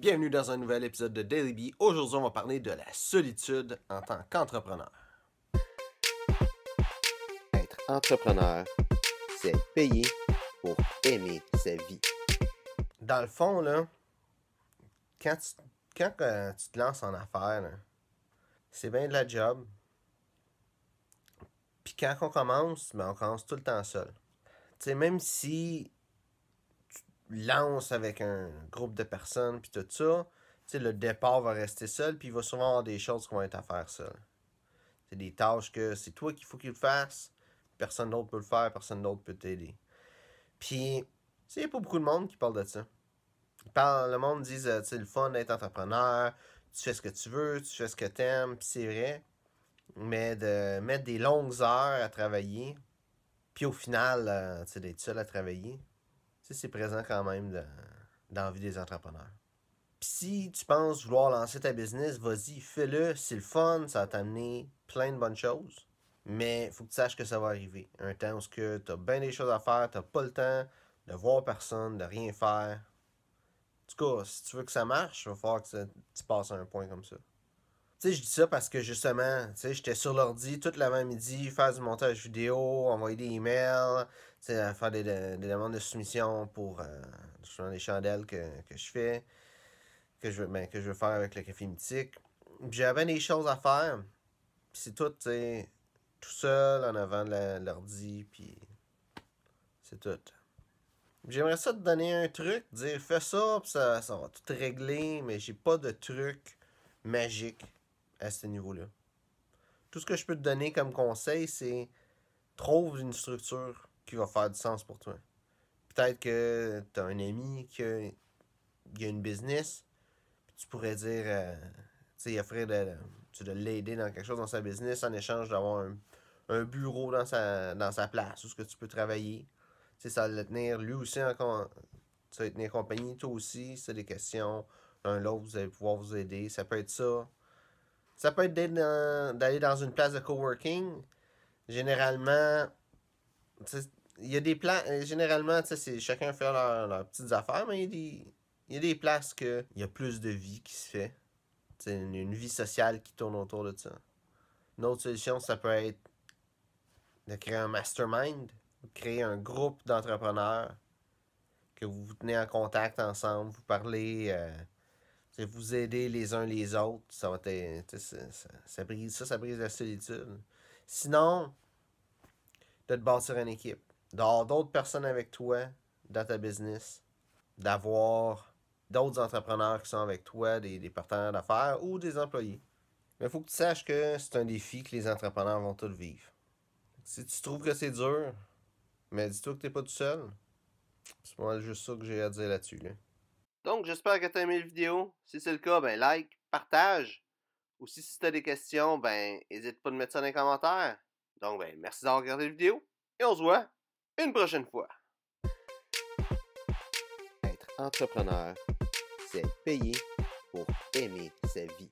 Bienvenue dans un nouvel épisode de Daily Bee. Aujourd'hui, on va parler de la solitude en tant qu'entrepreneur. Être entrepreneur, c'est payer pour aimer sa vie. Dans le fond, là, quand tu, quand, euh, tu te lances en affaires, c'est bien de la job. Puis quand on commence, ben, on commence tout le temps seul. Tu sais, même si lance avec un groupe de personnes, puis tout ça, le départ va rester seul, puis il va souvent avoir des choses qui vont être à faire seul. C'est des tâches que c'est toi qu'il faut qu'il fasse, personne d'autre peut le faire, personne d'autre peut t'aider. Puis, il n'y a pas beaucoup de monde qui parle de ça. le monde dit, c'est euh, le fun d'être entrepreneur, tu fais ce que tu veux, tu fais ce que tu aimes, puis c'est vrai. Mais de mettre des longues heures à travailler, puis au final, euh, tu sais, d'être seul à travailler, c'est présent quand même dans, dans la vie des entrepreneurs. si tu penses vouloir lancer ta business, vas-y, fais-le, c'est le fun, ça va t'amener plein de bonnes choses. Mais il faut que tu saches que ça va arriver. Un temps où tu as bien des choses à faire, tu n'as pas le temps de voir personne, de rien faire. En tout cas, si tu veux que ça marche, il va falloir que tu passes à un point comme ça. Tu sais, je dis ça parce que justement, tu sais, j'étais sur l'ordi toute l'avant-midi, faire du montage vidéo, envoyer des emails, à faire des, demandes de soumission pour euh, les chandelles que, je fais, que je, ben, que je veux faire avec le café mythique. J'avais des choses à faire. C'est tout, tu sais, tout seul en avant de l'ordi, puis c'est tout. J'aimerais ça te donner un truc, dire fais ça, ça, ça va tout régler, mais j'ai pas de truc magique à ce niveau-là. Tout ce que je peux te donner comme conseil, c'est trouve une structure qui va faire du sens pour toi. Peut-être que tu as un ami qui a, une business, tu pourrais dire, euh, tu sais, offrir de, l'aider dans quelque chose dans sa business en échange d'avoir un, bureau dans sa, dans sa place où ce que tu peux travailler. Tu sais, ça va le tenir lui aussi en, tenir compagnie, toi aussi, c'est des questions. L'un l'autre, vous allez pouvoir vous aider. Ça peut être ça. Ça peut être d'aller dans, une place de coworking. Généralement, Tu sais il y a des plans. Euh, généralement, c'est chacun fait leurs leur petites affaires, mais il y, a des, il des places que il y a plus de vie qui se fait. C'est une, une, vie sociale qui tourne autour de ça. Une autre solution, ça peut être de créer un mastermind, de créer un groupe d'entrepreneurs que vous vous tenez en contact ensemble, vous parlez, euh, vous aidez les uns les autres. Ça ça, ça, brise ça, ça brise la solitude. Sinon, de te bâtir une équipe d'avoir d'autres personnes avec toi dans ta business, d'avoir d'autres entrepreneurs qui sont avec toi, des, partenaires d'affaires ou des employés. Mais il faut que tu saches que c'est un défi que les entrepreneurs vont tous vivre. Si tu trouves que c'est dur, mais dis-toi que tu n'es pas tout seul. C'est pas mal juste ça que j'ai à dire là-dessus. Donc, j'espère que tu as aimé la vidéo. Si c'est le cas, ben like, partage. Ou si, tu as des questions, ben n'hésite pas à mettre ça dans les commentaires. Donc, ben merci d'avoir regardé la vidéo et on se voit une prochaine fois. Être entrepreneur, c'est payer pour aimer sa vie.